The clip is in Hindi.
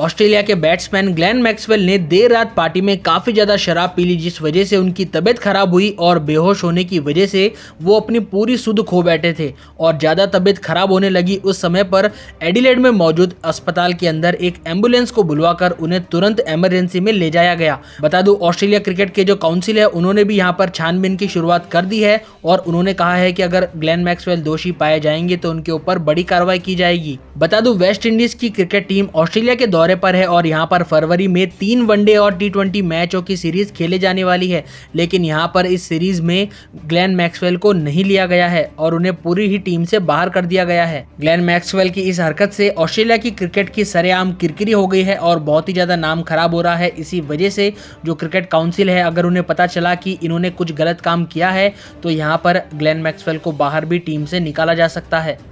ऑस्ट्रेलिया के बैट्समैन ग्लेन मैक्सवेल ने देर रात पार्टी में काफ़ी ज़्यादा शराब पी ली जिस वजह से उनकी तबीयत खराब हुई और बेहोश होने की वजह से वो अपनी पूरी सुध खो बैठे थे और ज़्यादा तबीयत खराब होने लगी उस समय पर एडिलेड में मौजूद अस्पताल के अंदर एक एम्बुलेंस को बुलवाकर उन्हें तुरंत एमरजेंसी में ले जाया गया बता दू ऑस्ट्रेलिया क्रिकेट के जो काउंसिल है उन्होंने भी यहाँ पर छानबीन की शुरुआत कर दी है और उन्होंने कहा है की अगर ग्लैन मैक्सवेल दोषी पाए जाएंगे तो उनके ऊपर बड़ी कार्रवाई की जाएगी बता दू वेस्ट इंडीज़ की क्रिकेट टीम ऑस्ट्रेलिया के दौरे दौरे पर है और यहाँ पर फरवरी में तीन वनडे और टी मैचों की सीरीज खेले जाने वाली है लेकिन यहाँ पर इस सीरीज में ग्लैन मैक्सवेल को नहीं लिया गया है और उन्हें पूरी ही टीम से बाहर कर दिया गया है ग्लैन मैक्सवेल की इस हरकत से ऑस्ट्रेलिया की क्रिकेट की सरेआम किरकिरी हो गई है और बहुत ही ज़्यादा नाम खराब हो रहा है इसी वजह से जो क्रिकेट काउंसिल है अगर उन्हें पता चला कि इन्होंने कुछ गलत काम किया है तो यहाँ पर ग्लैन मैक्सवेल को बाहर भी टीम से निकाला जा सकता है